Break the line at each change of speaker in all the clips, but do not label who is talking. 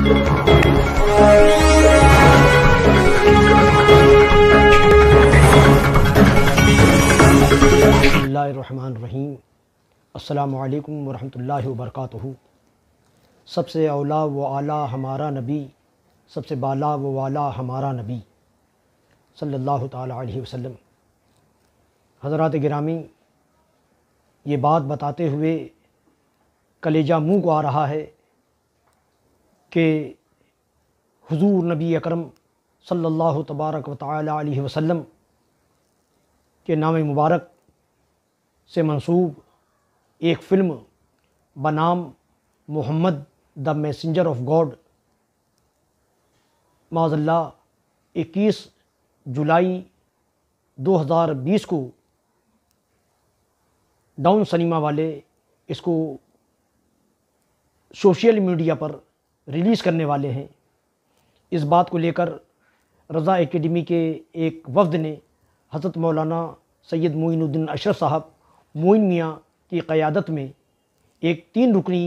रहीम अल्लाम वरहमल वर्क सबसे अवला व आला हमारा नबी सबसे बाला व वाला हमारा नबी सल्लल्लाहु अलैहि वसल्लम हज़रत ग्रामी ये बात बताते हुए कलेजा मुंह को आ रहा है कि हुजूर नबी अकरम सल्लल्लाहु तबारक व ताली वसल्लम के नाम मुबारक से मंसूब एक फ़िल्म बनाम Muhammad the messenger of God माजल्ला 21 जुलाई 2020 को डाउन सनीमा वाले इसको सोशल मीडिया पर रिलीज़ करने वाले हैं इस बात को लेकर रज़ा एकेडमी के एक वफद ने हज़रत मौलाना सैयद मोनुद्दीन अशर साहब मोइन मियाँ की क़्यादत में एक तीन रुकनी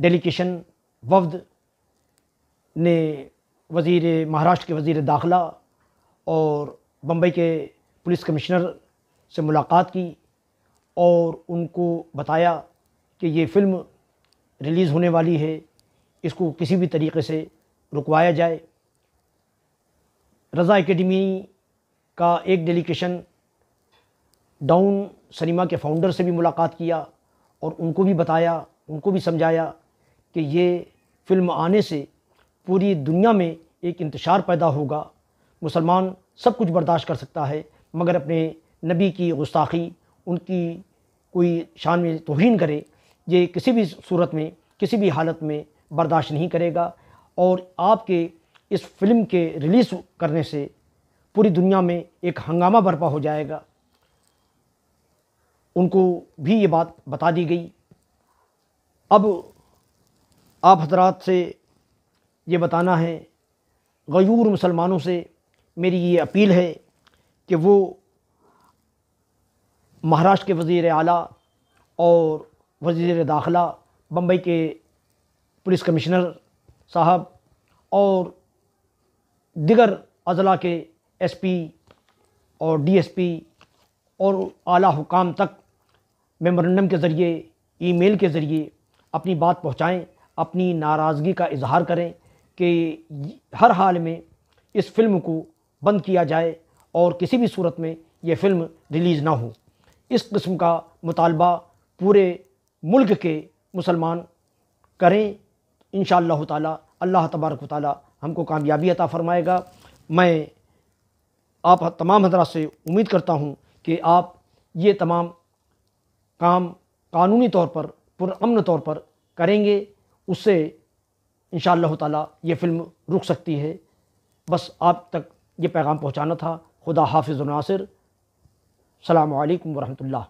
डेलीकेशन वफद ने वज़ी महाराष्ट्र के वज़ी दाखिला और बम्बई के पुलिस कमिश्नर से मुलाकात की और उनको बताया कि ये फ़िल्म रिलीज़ होने वाली है इसको किसी भी तरीके से रुकवाया जाए रज़ा एकेडमी का एक डेलीकेशन डाउन सनीमा के फाउंडर से भी मुलाकात किया और उनको भी बताया उनको भी समझाया कि ये फ़िल्म आने से पूरी दुनिया में एक इंतशार पैदा होगा मुसलमान सब कुछ बर्दाश्त कर सकता है मगर अपने नबी की गुस्ताखी उनकी कोई शान में तोहन करे ये किसी भी सूरत में किसी भी हालत में बर्दाश्त नहीं करेगा और आपके इस फिल्म के रिलीज़ करने से पूरी दुनिया में एक हंगामा बर्पा हो जाएगा उनको भी ये बात बता दी गई अब आप हजरात से ये बताना है गयूर मुसलमानों से मेरी ये अपील है कि वो महाराष्ट्र के वज़ी अली और वजीर दाखिला बम्बई के पुलिस कमिश्नर साहब और दिगर अजला के एसपी और डीएसपी और आला हुकाम तक मेमोरेंडम के ज़रिए ईमेल के ज़रिए अपनी बात पहुँचाएँ अपनी नाराज़गी का इजहार करें कि हर हाल में इस फिल्म को बंद किया जाए और किसी भी सूरत में ये फ़िल्म रिलीज़ ना हो इस किस्म का मुतालबा पूरे मुल्क के मुसलमान करें इन ताला अल्लाह तबारक ताली हमको कामयाबी अता फ़रमाएगा मैं आप तमाम हजरा से उम्मीद करता हूँ कि आप ये तमाम काम कानूनी तौर पर पुरान तौर पर करेंगे उससे इन शह ये फ़िल्म रुक सकती है बस आप तक ये पैगाम पहुँचाना था खुदा हाफिज़ नासिर सलामकम वरहमल्ला